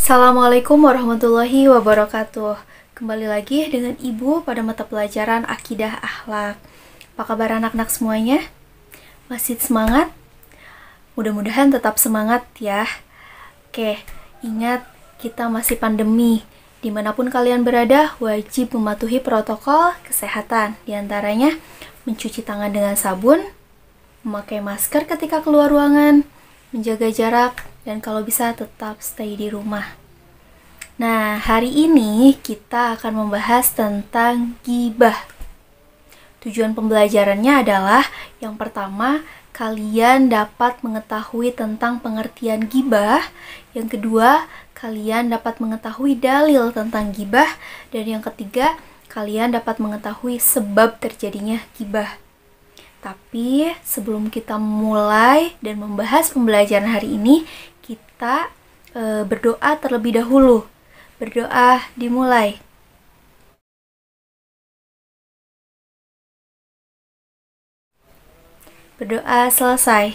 Assalamualaikum warahmatullahi wabarakatuh. Kembali lagi dengan Ibu pada mata pelajaran Akidah Akhlak. Apa kabar anak-anak semuanya? Masih semangat? Mudah-mudahan tetap semangat ya. Oke, ingat kita masih pandemi. Dimanapun kalian berada, wajib mematuhi protokol kesehatan. Di antaranya, mencuci tangan dengan sabun, memakai masker ketika keluar ruangan, menjaga jarak, dan kalau bisa tetap stay di rumah. Nah, hari ini kita akan membahas tentang gibah. Tujuan pembelajarannya adalah yang pertama, kalian dapat mengetahui tentang pengertian gibah, yang kedua, kalian dapat mengetahui dalil tentang gibah, dan yang ketiga, kalian dapat mengetahui sebab terjadinya gibah. Tapi sebelum kita mulai dan membahas pembelajaran hari ini, kita e, berdoa terlebih dahulu. Berdoa dimulai. Berdoa selesai.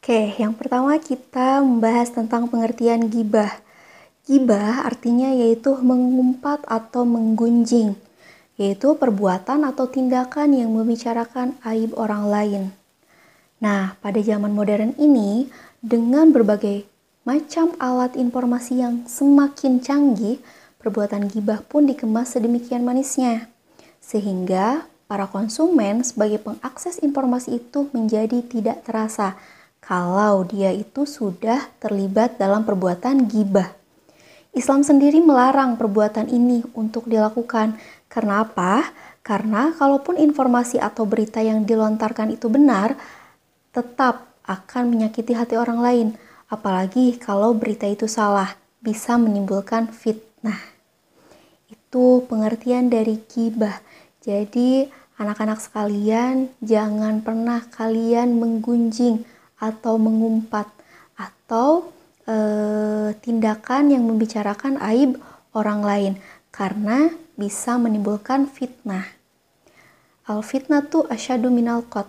Oke, yang pertama kita membahas tentang pengertian gibah. Gibah artinya yaitu mengumpat atau menggunjing, yaitu perbuatan atau tindakan yang membicarakan aib orang lain. Nah, pada zaman modern ini, dengan berbagai macam alat informasi yang semakin canggih, perbuatan gibah pun dikemas sedemikian manisnya. Sehingga para konsumen sebagai pengakses informasi itu menjadi tidak terasa kalau dia itu sudah terlibat dalam perbuatan gibah. Islam sendiri melarang perbuatan ini untuk dilakukan. Karena apa? Karena kalaupun informasi atau berita yang dilontarkan itu benar, tetap akan menyakiti hati orang lain, apalagi kalau berita itu salah, bisa menimbulkan fitnah. Itu pengertian dari kibah. Jadi, anak-anak sekalian, jangan pernah kalian menggunjing atau mengumpat atau e, tindakan yang membicarakan aib orang lain karena bisa menimbulkan fitnah. Al fitnah tuh asyadu minal qat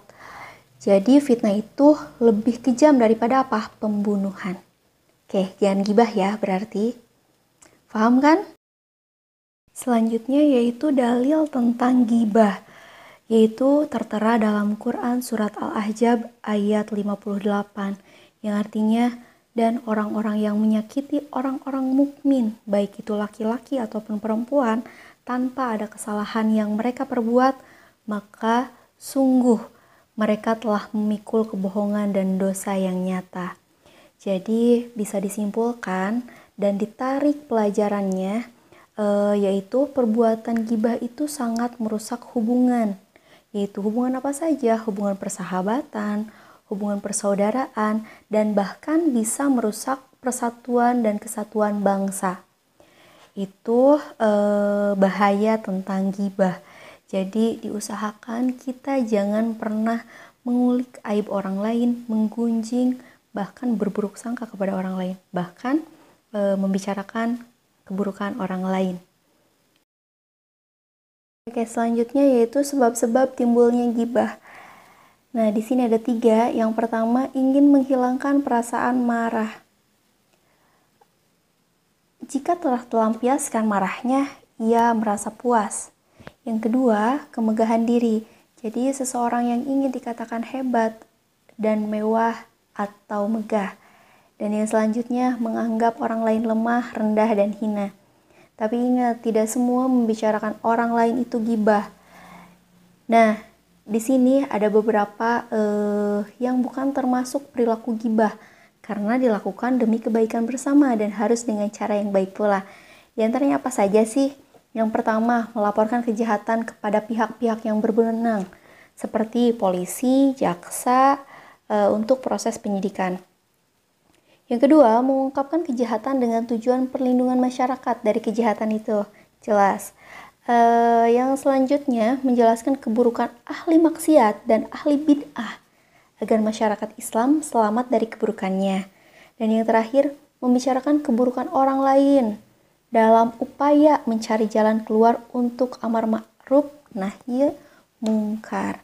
jadi fitnah itu lebih kejam daripada apa? Pembunuhan. Oke, jangan gibah ya berarti. Paham kan? Selanjutnya yaitu dalil tentang gibah, yaitu tertera dalam Quran surat al ahjab ayat 58 yang artinya dan orang-orang yang menyakiti orang-orang mukmin, baik itu laki-laki ataupun perempuan, tanpa ada kesalahan yang mereka perbuat, maka sungguh mereka telah memikul kebohongan dan dosa yang nyata. Jadi, bisa disimpulkan dan ditarik pelajarannya, e, yaitu perbuatan gibah itu sangat merusak hubungan, yaitu hubungan apa saja, hubungan persahabatan, hubungan persaudaraan, dan bahkan bisa merusak persatuan dan kesatuan bangsa. Itu e, bahaya tentang gibah. Jadi diusahakan kita jangan pernah mengulik aib orang lain, menggunjing, bahkan berburuk sangka kepada orang lain, bahkan e, membicarakan keburukan orang lain. Oke, selanjutnya yaitu sebab-sebab timbulnya gibah. Nah, di sini ada tiga. Yang pertama, ingin menghilangkan perasaan marah. Jika telah terlampiaskan marahnya, ia merasa puas. Yang kedua, kemegahan diri. Jadi seseorang yang ingin dikatakan hebat dan mewah atau megah. Dan yang selanjutnya, menganggap orang lain lemah, rendah, dan hina. Tapi ingat, tidak semua membicarakan orang lain itu gibah. Nah, di sini ada beberapa uh, yang bukan termasuk perilaku gibah karena dilakukan demi kebaikan bersama dan harus dengan cara yang baik pula. yang antaranya apa saja sih? Yang pertama, melaporkan kejahatan kepada pihak-pihak yang berwenang seperti polisi, jaksa e, untuk proses penyidikan. Yang kedua, mengungkapkan kejahatan dengan tujuan perlindungan masyarakat dari kejahatan itu. Jelas. E, yang selanjutnya, menjelaskan keburukan ahli maksiat dan ahli bid'ah agar masyarakat Islam selamat dari keburukannya. Dan yang terakhir, membicarakan keburukan orang lain dalam upaya mencari jalan keluar untuk amar ma'ruf nahi mungkar.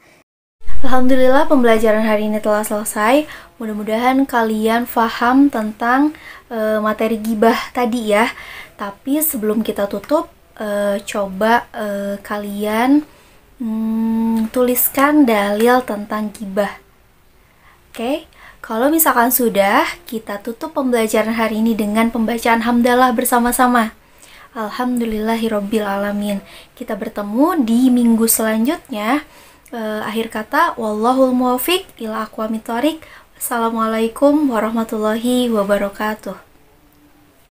Alhamdulillah pembelajaran hari ini telah selesai. Mudah-mudahan kalian paham tentang e, materi gibah tadi ya. Tapi sebelum kita tutup, e, coba e, kalian hmm, tuliskan dalil tentang gibah Oke, kalau misalkan sudah, kita tutup pembelajaran hari ini dengan pembacaan hamdalah bersama-sama. Alhamdulillahirobbilalamin. alamin. Kita bertemu di minggu selanjutnya. Eh, akhir kata, wallahul muwafiq ila aqwamit Assalamualaikum warahmatullahi wabarakatuh.